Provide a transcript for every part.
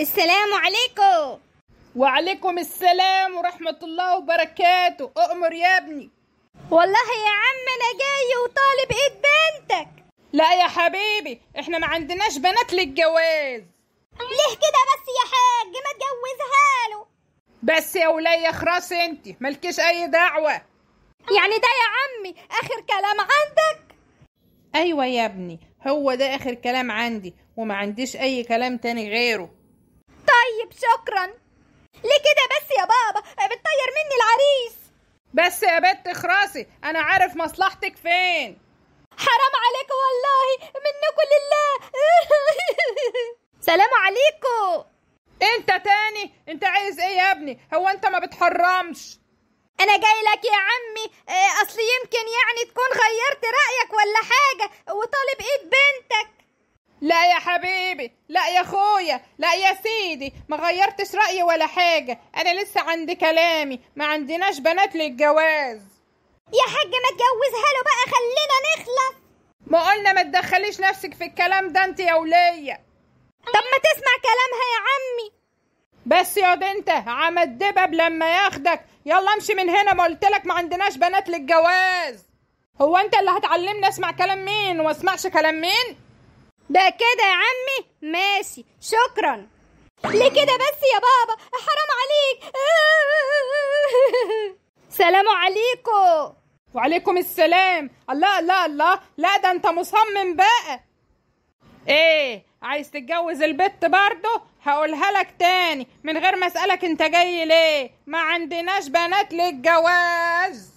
السلام عليكم وعليكم السلام ورحمة الله وبركاته أؤمر يا ابني والله يا عم أنا جاي وطالب إيد بنتك لا يا حبيبي احنا ما عندناش بنات للجواز ليه كده بس يا حاج ما تجوزها له بس يا ولية خلاص انت مالكيش أي دعوة يعني ده يا عمي آخر كلام عندك أيوة يا ابني هو ده آخر كلام عندي وما عنديش أي كلام تاني غيره طيب شكرا ليه كده بس يا بابا بتطير مني العريس بس يا بت اخراسي انا عارف مصلحتك فين حرام عليك والله منكم لله سلام عليكم انت تاني انت عايز ايه يا ابني هو انت ما بتحرمش انا جاي لك يا عمي اصل يمكن يعني تكون غيرت رايك ولا حاجه وطالب ايد بنتك لا يا حبيبي لا يا خويا لا يا سيدي ما غيرتش رأيي ولا حاجة أنا لسه عندي كلامي ما عندناش بنات للجواز يا حاج ما تجوزها له بقى خلينا نخلص ما قلنا ما تدخليش نفسك في الكلام ده انت يا ولية طب ما تسمع كلامها يا عمي بس يا انت عم الدبب لما ياخدك يلا امشي من هنا ما قلتلك ما عندناش بنات للجواز هو انت اللي هتعلمني اسمع كلام مين وما اسمعش كلام مين ده كده يا عمي ماشي شكرا ليه كده بس يا بابا حرام عليك سلام عليكم وعليكم السلام الله الله الله لا ده انت مصمم بقى ايه عايز تتجوز البت برضه هقولها لك تاني من غير ما اسالك انت جاي ليه ما عندناش بنات للجواز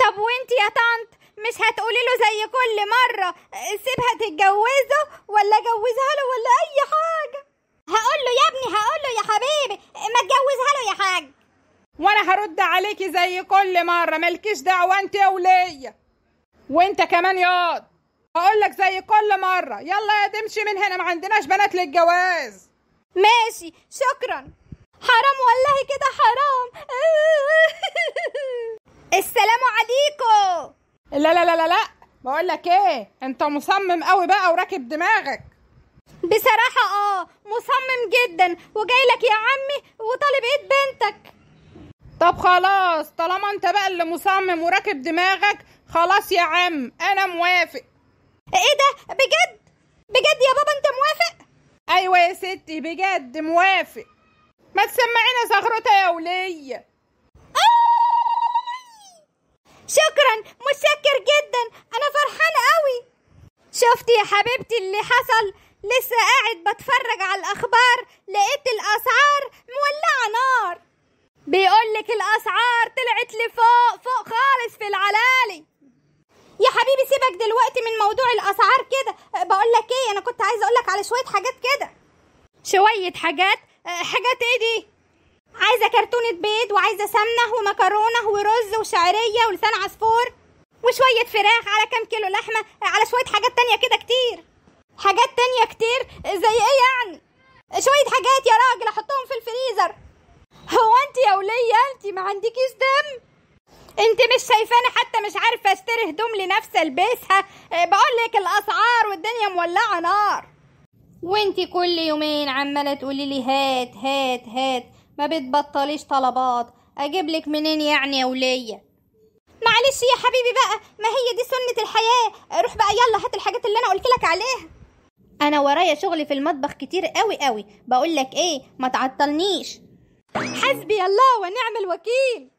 طب وانت يا طنط مش هتقولي له زي كل مرة سيبها تتجوزه ولا جوزها له ولا أي حاجة هقول له يا ابني هقول له يا حبيبي ما تجوزها له يا حاج وانا هرد عليكي زي كل مرة مالكيش دعوة انت وليا وانت كمان ياض هقول لك زي كل مرة يلا يا تمشي من هنا ما عندناش بنات للجواز ماشي شكرا حرام والله كده حرام السلام عليكم لا لا لا لا لا بقول لك ايه انت مصمم قوي بقى وراكب دماغك بصراحه اه مصمم جدا وجاي لك يا عمي وطالب ايد بنتك طب خلاص طالما انت بقى اللي مصمم وراكب دماغك خلاص يا عم انا موافق ايه ده بجد بجد يا بابا انت موافق ايوه يا ستي بجد موافق ما تسمعينا صخرتها يا وليه مشكر جدا انا فرحان قوي شفتي يا حبيبتي اللي حصل لسه قاعد بتفرج على الاخبار لقيت الاسعار مولعه نار بيقولك الاسعار طلعت لفوق فوق خالص في العلالي يا حبيبي سيبك دلوقتي من موضوع الاسعار كده بقول لك ايه انا كنت عايزه اقول لك على شويه حاجات كده شويه حاجات حاجات ايه دي عايزه كرتونه بيض وعايزه سمنه ومكرونه ورز وشعريه ولسان عصفور وشويه فراخ على كام كيلو لحمه على شويه حاجات تانية كده كتير حاجات تانية كتير زي ايه يعني شويه حاجات يا راجل احطهم في الفريزر هو انت يا وليه انت ما عندكيش دم انت مش شايفاني حتى مش عارفه اشتري هدوم لنفسي البسها بقول لك الاسعار والدنيا مولعه نار وانت كل يومين عماله تقولي لي هات هات هات ما بتبطليش طلبات اجيبلك منين يعني يا وليه معلش يا حبيبي بقى ما هي دي سنة الحياة روح بقى يلا هات الحاجات اللي انا قلت لك عليها انا ورايا شغل في المطبخ كتير قوي قوي بقول لك ايه ما تعطلنيش حسبي الله ونعم الوكيل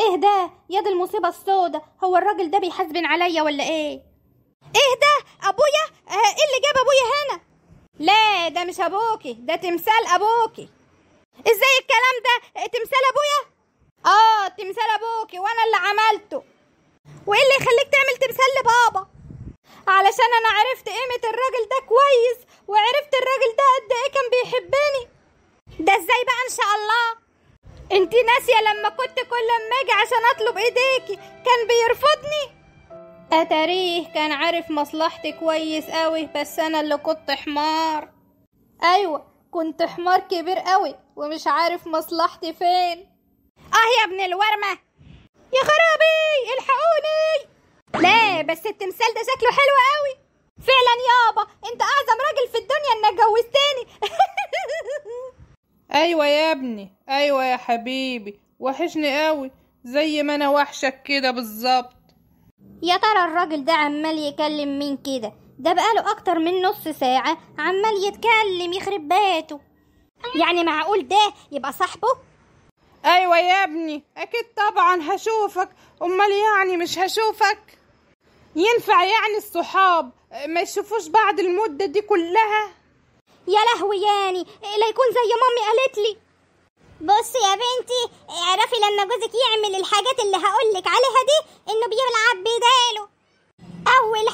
ايه ده يا دي المصيبة السودة هو الراجل ده بيحاسبن عليا ولا ايه ايه ده ابويا آه، ايه اللي جاب ابويا هنا لا ده مش ابوكي ده تمثال ابوكي ازاي الكلام ده تمثال ابويا اه تمثال ابوكي وانا اللي عملته وايه اللي يخليك تعمل تمثال لبابا علشان انا عرفت قيمه الراجل ده كويس وعرفت الراجل ده قد ايه كان بيحبني ده ازاي بقى ان شاء الله انتي ناسيه لما كنت كل ما اجي عشان اطلب ايديكي كان بيرفضني اتاريه كان عارف مصلحتي كويس قوي بس انا اللي كنت حمار ايوه كنت حمار كبير قوي ومش عارف مصلحتي فين اه يا ابن الورمه يا خرابي الحقوني لا بس التمثال ده شكله حلو قوي فعلا يابا انت اعظم راجل في الدنيا انك جوزتني ايوه يا ابني ايوه يا حبيبي وحشني قوي زي ما انا وحشك كده بالظبط يا ترى الراجل ده عمال يكلم مين كده ده بقاله أكتر من نص ساعة عمال يتكلم يخرب بيته يعني معقول ده يبقى صاحبه؟ أيوة يا ابني أكيد طبعا هشوفك أمال يعني مش هشوفك ينفع يعني الصحاب ما يشوفوش بعض المدة دي كلها يا لهوي يعني لا يكون زي مامي قالتلي بصي يا بنتي اعرفي لما جوزك يعمل الحاجات اللي هقولك عليها دي انه بيلعب بداله اول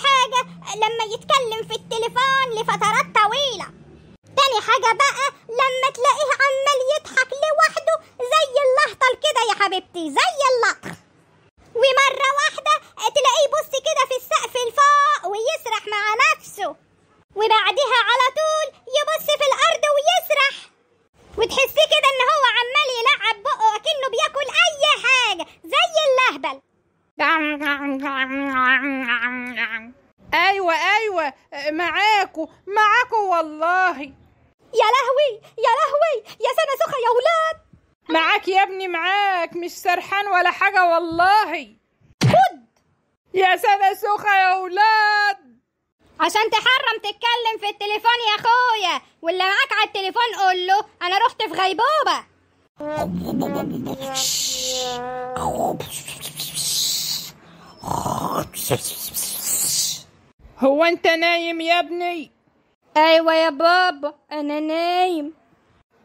لما يتكلم في التليفون لفترات طويلة تاني حاجة بقى لما تلاقيه عمال يضحك لوحده زي اللهطل كده يا حبيبتي زي اللطخ ومرة واحدة تلاقيه يبص كده في السقف الفوق ويسرح مع نفسه وبعدها على طول والله يا لهوي يا لهوي يا سنة سخة يا ولاد معاك يا ابني معاك مش سرحان ولا حاجة والله خد يا سنة سخة يا ولاد عشان تحرم تتكلم في التليفون يا اخويا واللي معاك على التليفون قول له انا رحت في غيبوبة هو انت نايم يا ابني ايوه يا بابا انا نايم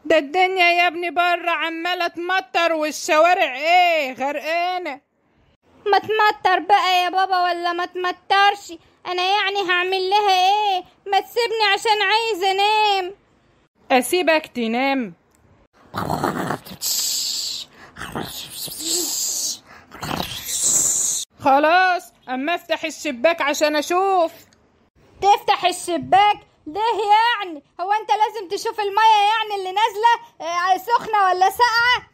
ده الدنيا يا ابني بره عمالة تمطر والشوارع ايه غرقانة ما تمطر بقى يا بابا ولا ما تمطرش انا يعني هعمل لها ايه ما تسيبني عشان عايز انام اسيبك تنام خلاص اما افتح الشباك عشان اشوف تفتح الشباك ليه يعني هو انت لازم تشوف الميه يعني اللي نازله آه، سخنه ولا ساقعه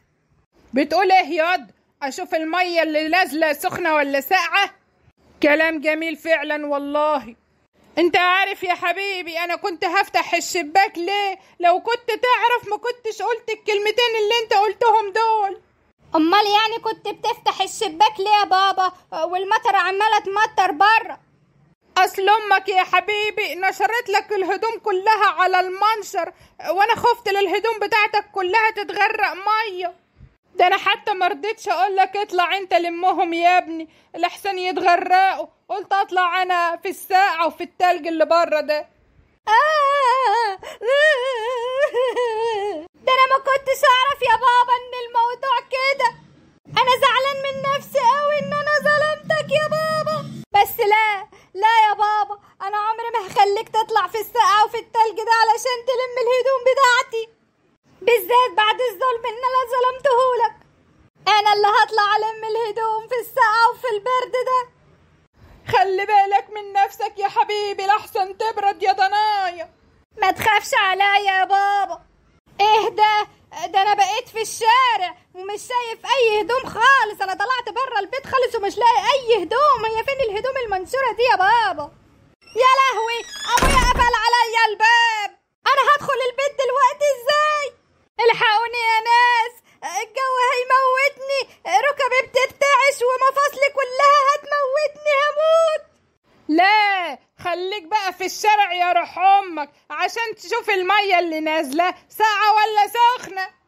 بتقول ايه ياض اشوف الميه اللي نازله سخنه ولا ساقعه كلام جميل فعلا والله انت عارف يا حبيبي انا كنت هفتح الشباك ليه لو كنت تعرف ما كنتش قلت الكلمتين اللي انت قلتهم دول امال يعني كنت بتفتح الشباك ليه يا بابا آه، والمطر عماله تمطر بره اصل امك يا حبيبي نشرت لك الهدوم كلها على المنشر وانا خفت للهدوم بتاعتك كلها تتغرق ميه ده انا حتى مرضتش اقول لك اطلع انت لمهم يا ابني لحسن يتغرقوا قلت اطلع انا في الساقعه وفي التلج اللي بره ده آه. ده انا ما كنتش اعرف يا بابا ان الموضوع كده انا زعلان من نفسي قوي ان انا ظلمتك يا بابا بس لا لا يا بابا انا عمري ما هخليك تطلع في السقعه وفي التلج ده علشان تلم الهدوم بتاعتي بالذات بعد الظلم ان انا ظلمتهولك انا اللي هطلع الم الهدوم في السقعه وفي البرد ده خلي بالك من نفسك يا حبيبي لحسن تبرد يا ضنايا ما تخافش عليا يا بابا اهدى ده انا بقيت في الشارع ومش شايف اي هدوم خالص انا طلعت بره البيت خالص ومش لاقي اي هدوم هي فين الهدوم المنشوره دي يا بابا يا لهوي ابويا قفل عليا الباب انا هدخل البيت دلوقتي ازاي تشوف الميه اللي نازله ساقعه ولا سخنه